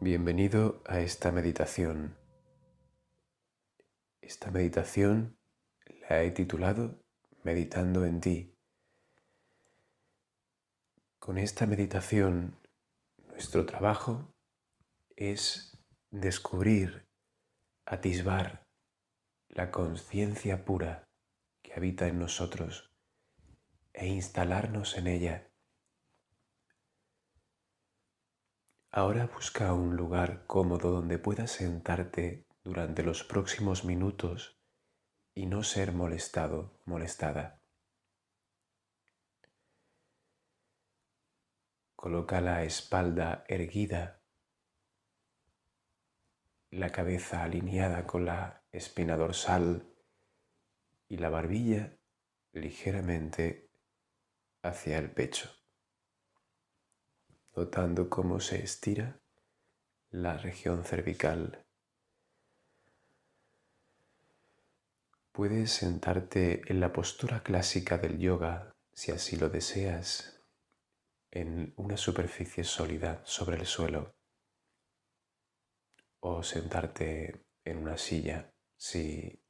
Bienvenido a esta meditación. Esta meditación la he titulado Meditando en ti. Con esta meditación nuestro trabajo es descubrir, atisbar la conciencia pura que habita en nosotros e instalarnos en ella Ahora busca un lugar cómodo donde puedas sentarte durante los próximos minutos y no ser molestado, molestada. Coloca la espalda erguida, la cabeza alineada con la espina dorsal y la barbilla ligeramente hacia el pecho notando cómo se estira la región cervical. Puedes sentarte en la postura clásica del yoga, si así lo deseas, en una superficie sólida sobre el suelo, o sentarte en una silla si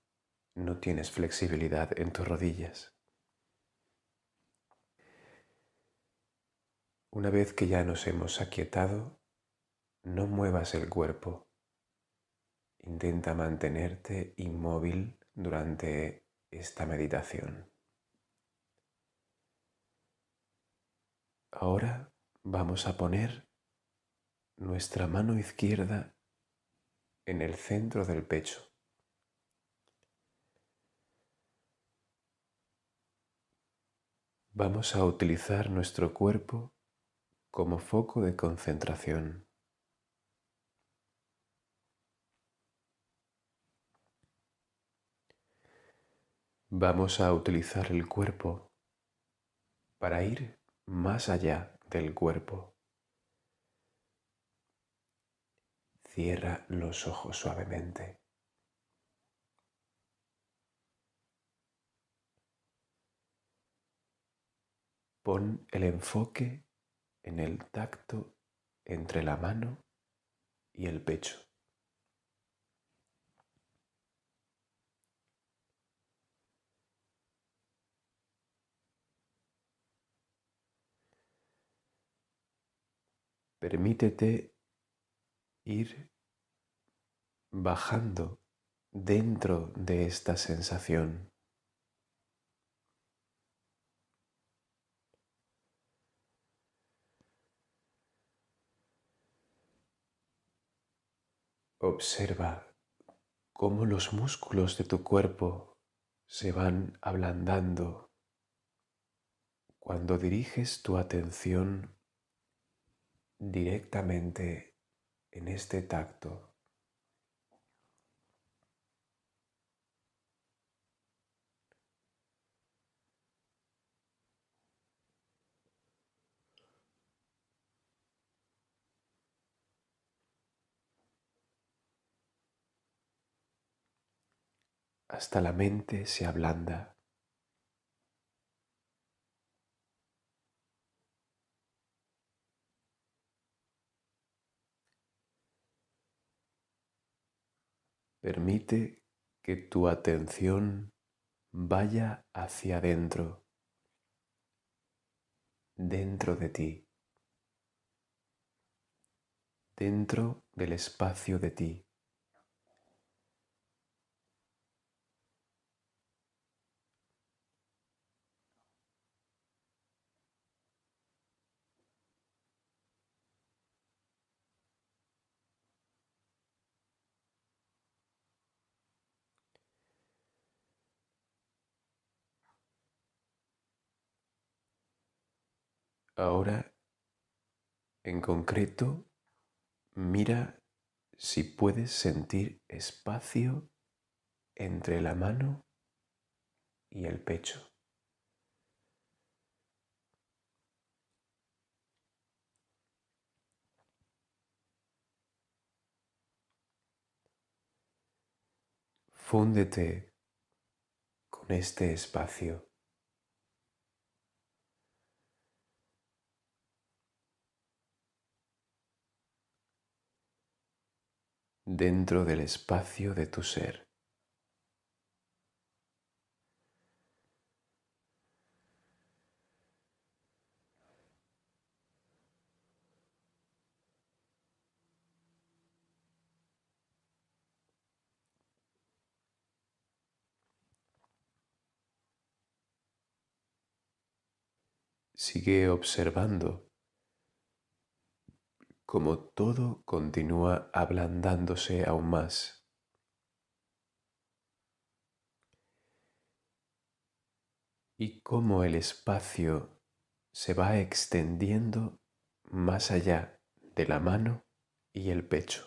no tienes flexibilidad en tus rodillas. Una vez que ya nos hemos aquietado, no muevas el cuerpo. Intenta mantenerte inmóvil durante esta meditación. Ahora vamos a poner nuestra mano izquierda en el centro del pecho. Vamos a utilizar nuestro cuerpo como foco de concentración. Vamos a utilizar el cuerpo para ir más allá del cuerpo. Cierra los ojos suavemente. Pon el enfoque en el tacto entre la mano y el pecho. Permítete ir bajando dentro de esta sensación. Observa cómo los músculos de tu cuerpo se van ablandando cuando diriges tu atención directamente en este tacto. hasta la mente se ablanda. Permite que tu atención vaya hacia adentro, dentro de ti, dentro del espacio de ti. Ahora, en concreto, mira si puedes sentir espacio entre la mano y el pecho. Fúndete con este espacio. dentro del espacio de tu ser. Sigue observando como todo continúa ablandándose aún más. Y cómo el espacio se va extendiendo más allá de la mano y el pecho.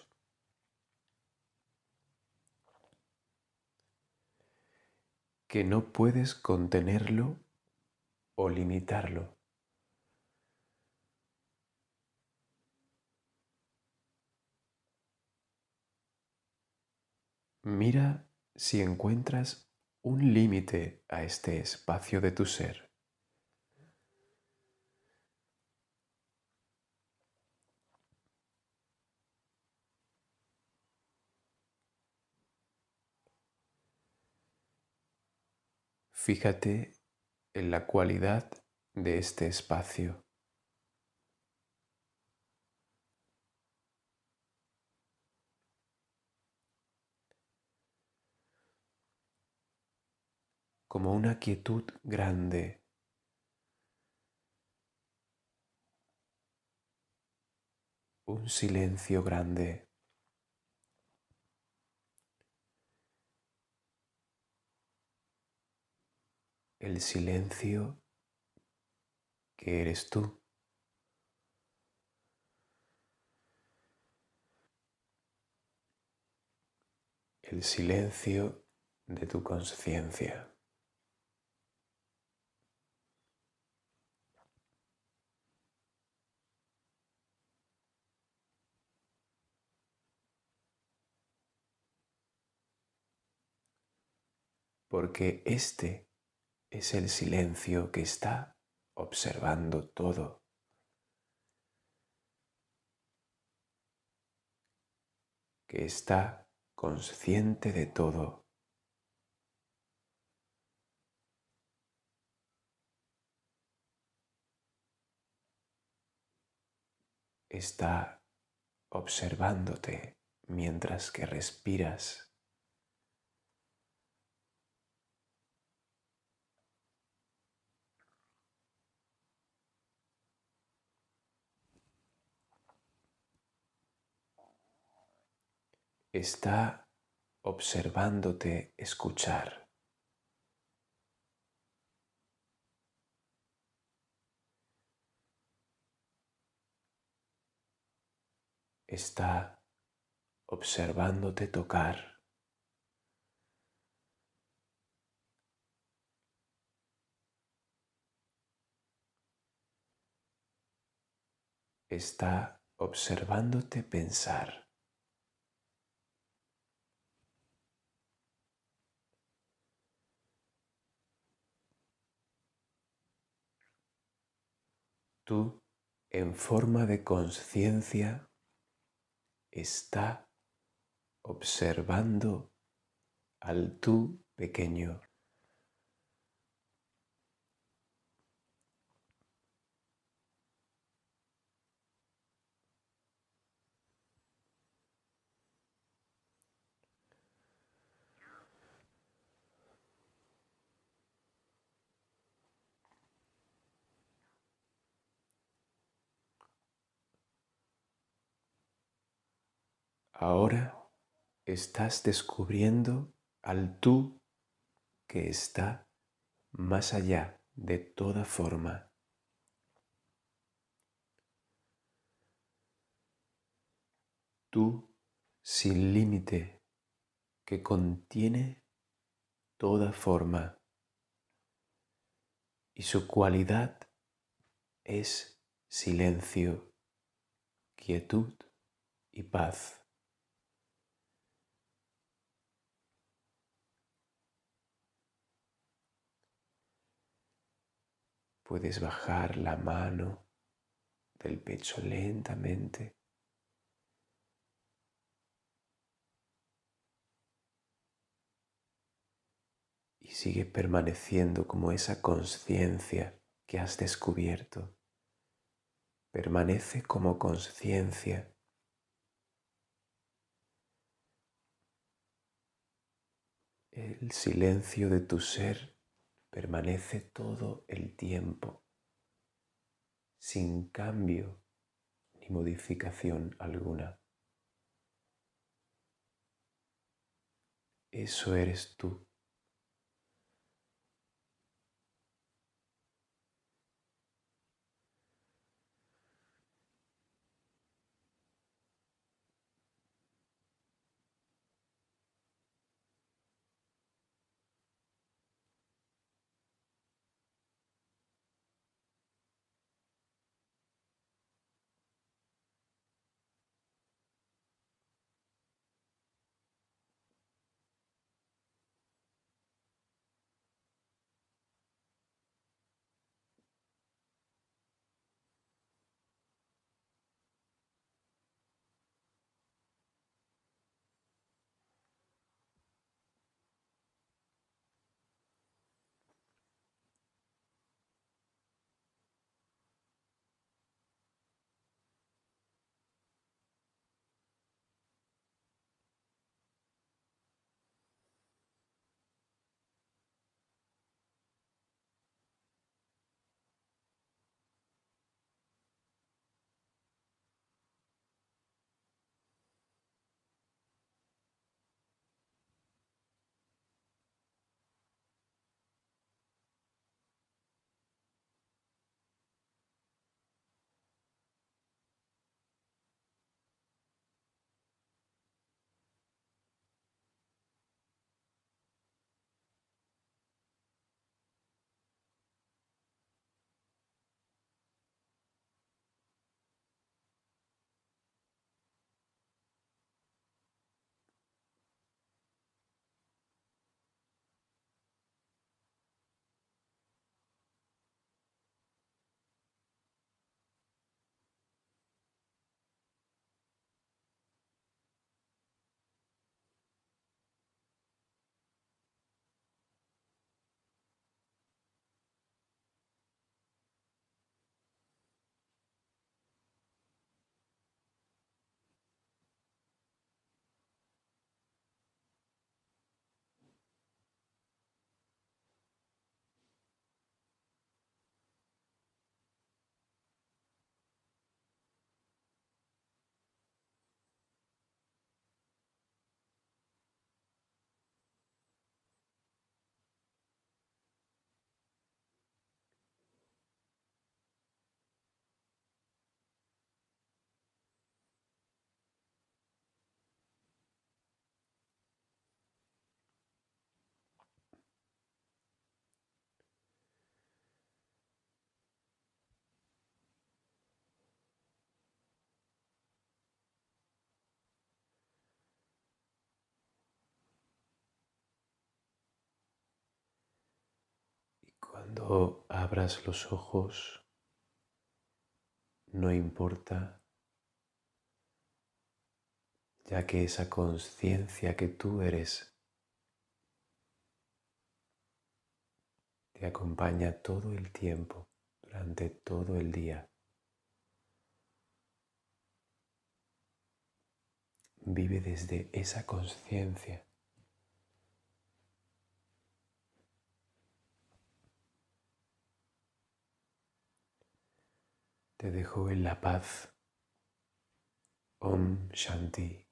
que no puedes contenerlo o limitarlo. Mira si encuentras un límite a este espacio de tu ser. Fíjate en la cualidad de este espacio. como una quietud grande. Un silencio grande. El silencio que eres tú. El silencio de tu conciencia. porque este es el silencio que está observando todo. que está consciente de todo. Está observándote mientras que respiras. está observándote escuchar. Está observándote tocar. Está observándote pensar. tú en forma de conciencia está observando al tú pequeño. Ahora estás descubriendo al tú que está más allá de toda forma. Tú sin límite que contiene toda forma y su cualidad es silencio, quietud y paz. Puedes bajar la mano del pecho lentamente. Y sigue permaneciendo como esa conciencia que has descubierto. Permanece como conciencia. El silencio de tu ser permanece todo el tiempo, sin cambio ni modificación alguna. Eso eres tú. Cuando abras los ojos, no importa, ya que esa conciencia que tú eres te acompaña todo el tiempo, durante todo el día. Vive desde esa conciencia. Te dejo en la paz. Om Shanti.